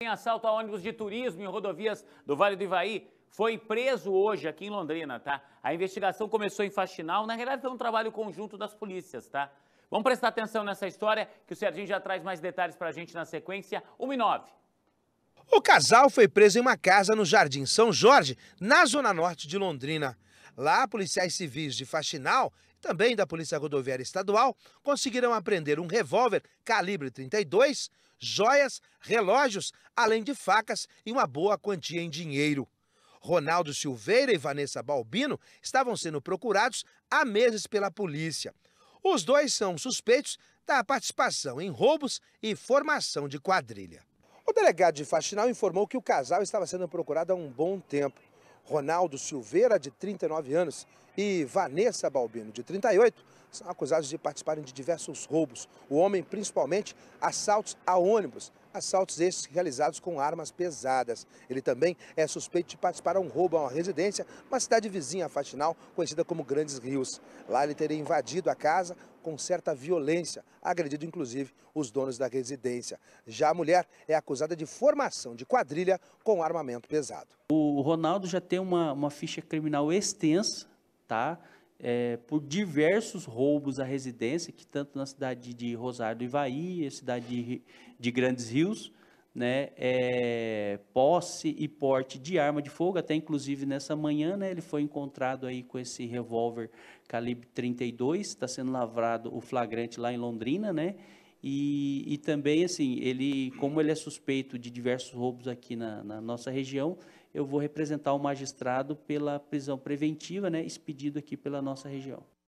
Em assalto a ônibus de turismo em rodovias do Vale do Ivaí, foi preso hoje aqui em Londrina, tá? A investigação começou em Faxinal, na realidade foi um trabalho conjunto das polícias, tá? Vamos prestar atenção nessa história, que o Serginho já traz mais detalhes pra gente na sequência, 1 e 9. O casal foi preso em uma casa no Jardim São Jorge, na zona norte de Londrina. Lá, policiais civis de Faxinal também da Polícia Rodoviária Estadual, conseguiram apreender um revólver calibre 32, joias, relógios, além de facas e uma boa quantia em dinheiro. Ronaldo Silveira e Vanessa Balbino estavam sendo procurados há meses pela polícia. Os dois são suspeitos da participação em roubos e formação de quadrilha. O delegado de Faxinal informou que o casal estava sendo procurado há um bom tempo. Ronaldo Silveira, de 39 anos, e Vanessa Balbino, de 38, são acusados de participarem de diversos roubos. O homem, principalmente, assaltos a ônibus assaltos estes realizados com armas pesadas. Ele também é suspeito de participar de um roubo a uma residência, uma cidade vizinha a Faxinal, conhecida como Grandes Rios. Lá ele teria invadido a casa com certa violência, agredindo inclusive os donos da residência. Já a mulher é acusada de formação de quadrilha com armamento pesado. O Ronaldo já tem uma, uma ficha criminal extensa, tá? é, por diversos roubos à residência, que tanto na cidade de Rosário do Ivaí, cidade de, de Grandes Rios, né, é, posse e porte de arma de fogo, até inclusive nessa manhã, né, ele foi encontrado aí com esse revólver calibre 32, está sendo lavrado o flagrante lá em Londrina, né, e, e, também, assim, ele, como ele é suspeito de diversos roubos aqui na, na, nossa região, eu vou representar o magistrado pela prisão preventiva, né, expedido aqui pela nossa região.